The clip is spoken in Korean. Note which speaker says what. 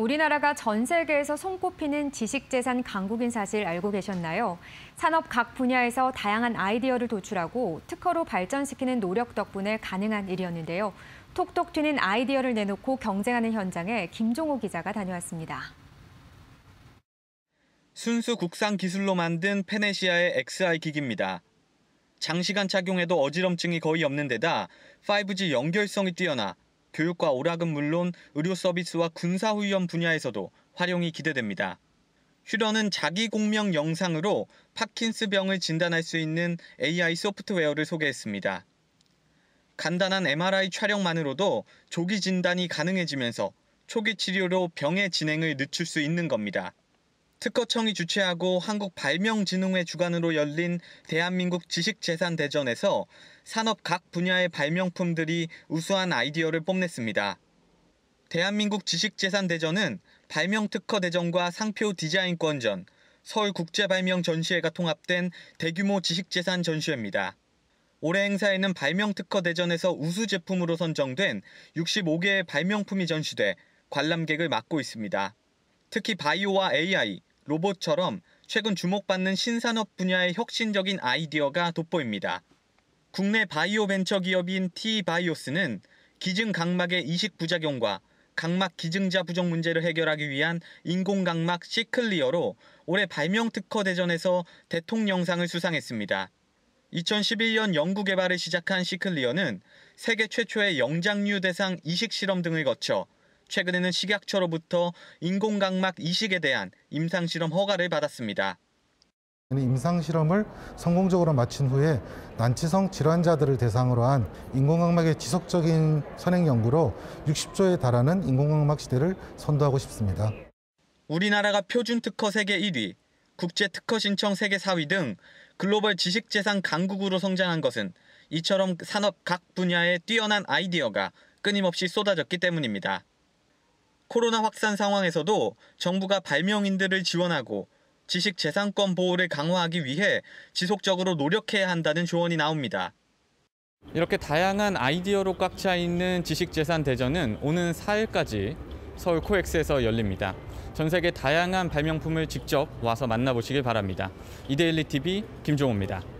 Speaker 1: 우리나라가 전 세계에서 손꼽히는 지식재산 강국인 사실 알고 계셨나요?
Speaker 2: 산업 각 분야에서 다양한 아이디어를 도출하고 특허로 발전시키는 노력 덕분에 가능한 일이었는데요. 톡톡 튀는 아이디어를 내놓고 경쟁하는 현장에 김종호 기자가 다녀왔습니다.
Speaker 1: 순수 국산 기술로 만든 페네시아의 XI 기기입니다. 장시간 착용해도 어지럼증이 거의 없는 데다 5G 연결성이 뛰어나 교육과 오락은 물론 의료 서비스와 군사훈련 분야에서도 활용이 기대됩니다. 휴런은 자기 공명 영상으로 파킨스병을 진단할 수 있는 AI 소프트웨어를 소개했습니다. 간단한 MRI 촬영만으로도 조기 진단이 가능해지면서 초기 치료로 병의 진행을 늦출 수 있는 겁니다. 특허청이 주최하고 한국발명진흥회 주관으로 열린 대한민국 지식재산대전에서 산업 각 분야의 발명품들이 우수한 아이디어를 뽐냈습니다. 대한민국 지식재산대전은 발명특허대전과 상표 디자인권전, 서울국제발명전시회가 통합된 대규모 지식재산 전시회입니다. 올해 행사에는 발명특허대전에서 우수 제품으로 선정된 65개의 발명품이 전시돼 관람객을 맡고 있습니다. 특히 바이오와 AI, 로봇처럼 최근 주목받는 신산업 분야의 혁신적인 아이디어가 돋보입니다. 국내 바이오 벤처 기업인 T바이오스는 기증 각막의 이식 부작용과 각막 기증자 부족 문제를 해결하기 위한 인공각막 시클리어로 올해 발명 특허 대전에서 대통령상을 수상했습니다. 2011년 연구 개발을 시작한 시클리어는 세계 최초의 영장류 대상 이식 실험 등을 거쳐 최근에는 식약처로부터 인공각막 이식에 대한 임상실험 허가를 받았습니다.
Speaker 2: 임상실험을 성공적으로 마친 후에 난치성 질환자들을 대상으로 한 인공각막의 지속적인 선행 연구로 60조에 달하는 인공각막 시대를 선도하고 싶습니다.
Speaker 1: 우리나라가 표준 특허 세계 1위, 국제 특허 신청 세계 4위 등 글로벌 지식재산 강국으로 성장한 것은 이처럼 산업 각 분야의 뛰어난 아이디어가 끊임없이 쏟아졌기 때문입니다. 코로나 확산 상황에서도 정부가 발명인들을 지원하고 지식 재산권 보호를 강화하기 위해 지속적으로 노력해야 한다는 조언이 나옵니다. 이렇게 다양한 아이디어로 꽉 차 있는 지식재산 대전은 오는 4일까지 서울 코엑스에서 열립니다. 전 세계 다양한 발명품을 직접 와서 만나보시길 바랍니다. 이데일리 TV 김종호입니다.